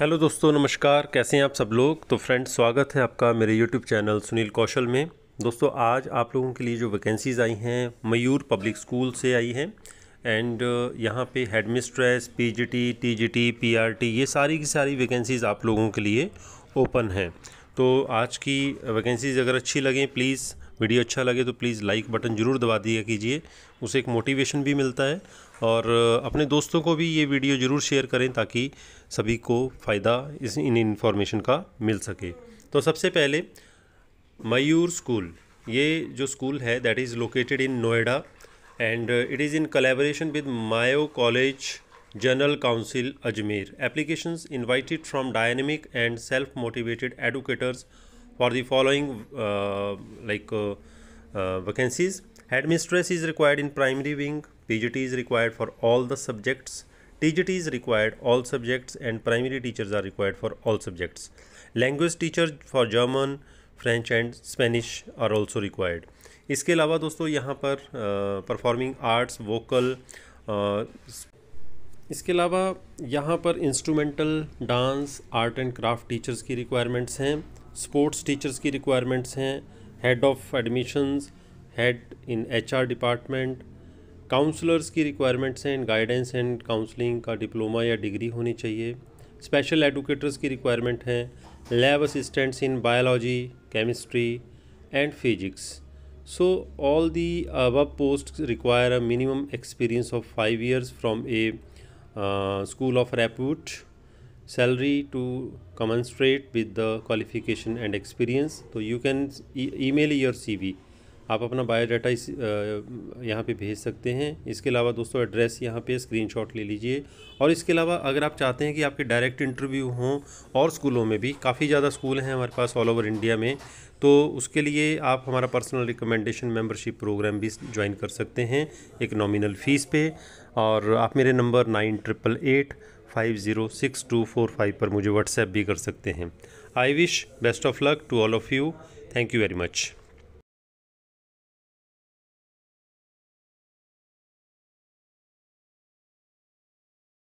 hello दोस्तों नमस्कार कैसे हैं आप सब लोग तो फ्रेंड स्वागत है आपका मेरे यूट्यूब चैनल सुनील कौशल में दोस्तों आज आप लोगों के लिए जो वैकेंसीज़ आई हैं मयूर पब्लिक स्कूल से आई हैं एंड uh, यहाँ पे headmistress P G T T G T P R T ये सारी की सारी वैकेंसीज़ आप लोगों के लिए ओपन हैं तो आज की वैकेंसीज़ अगर अच्छी लगें प्लीज़ वीडियो अच्छा लगे तो प्लीज़ लाइक बटन ज़रूर दबा दिया कीजिए उसे एक मोटिवेशन भी मिलता है और अपने दोस्तों को भी ये वीडियो ज़रूर शेयर करें ताकि सभी को फ़ायदा इस इन इन्फॉर्मेशन का मिल सके तो सबसे पहले मयूर स्कूल ये जो स्कूल है that is located in Noida and it is in collaboration with Mayo College General Council Ajmer application invited from dynamic and self motivated educators for the following uh, like uh, uh, vacancies headmistress is required in primary wing tgt is required for all the subjects tgt is required all subjects and primary teachers are required for all subjects language teacher for german French and Spanish are also required इसके अलावा दोस्तों यहाँ पर performing arts vocal इसके अलावा यहाँ पर instrumental dance art and craft teachers की रिक्वायरमेंट्स हैं स्पोर्ट्स टीचर्स की रिक्वायरमेंट्स हैं head of admissions head in HR department counsellors की रिक्वायरमेंट्स हैं गाइडेंस एंड काउंसलिंग का डिप्लोमा या डिग्री होनी चाहिए स्पेशल एडुकेटर्स की रिक्वायरमेंट हैं lab assistants in biology chemistry and physics so all the above post require a minimum experience of five years from a school of repute salary to commensurate with the qualification and experience so तो you can e- email your cv आप अपना biodata इस यहाँ पे भेज सकते हैं इसके अलावा दोस्तों एड्रेस यहाँ पे स्क्रीनशॉट ले लीजिए और इसके अलावा अगर आप चाहते हैं कि आपके डायरेक्ट इंटरव्यू हों और स्कूलों में भी काफ़ी ज़्यादा स्कूल हैं हमारे पास ऑल ओवर इंडिया में तो उसके लिए आप हमारा पर्सनल रिकमेंडेशन मेंबरशिप प्रोग्राम भी ज्वाइन कर सकते हैं एक नॉमिनल फ़ीस पे और आप मेरे number nine triple eight five zero six two four five पर मुझे व्हाट्सएप भी कर सकते हैं I wish best of luck to all of you thank you very much